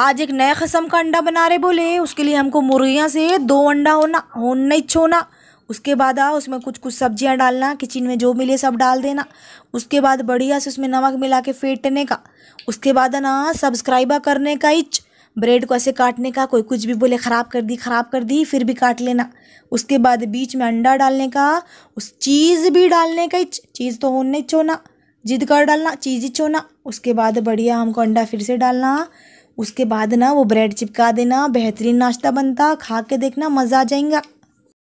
आज एक नया कस्म का अंडा बना रहे बोले उसके लिए हमको मुर्गियाँ से दो अंडा होना होना ही छोना उसके बाद आ उसमें कुछ कुछ सब्जियाँ डालना किचन में जो मिले सब डाल देना उसके बाद बढ़िया से उसमें नमक मिला के फेंटने का उसके बाद ना सब्सक्राइबर करने का इच ब्रेड को ऐसे काटने का कोई कुछ भी बोले ख़राब कर दी ख़राब कर दी फिर भी काट लेना उसके बाद बीच में अंडा डालने का उस चीज़ भी डालने का इच चीज़ तो होने छोना जिद कर डालना चीज़ ही छोना उसके बाद बढ़िया हमको अंडा फिर से डालना उसके बाद ना वो ब्रेड चिपका देना बेहतरीन नाश्ता बनता खा के देखना मज़ा आ जाएगा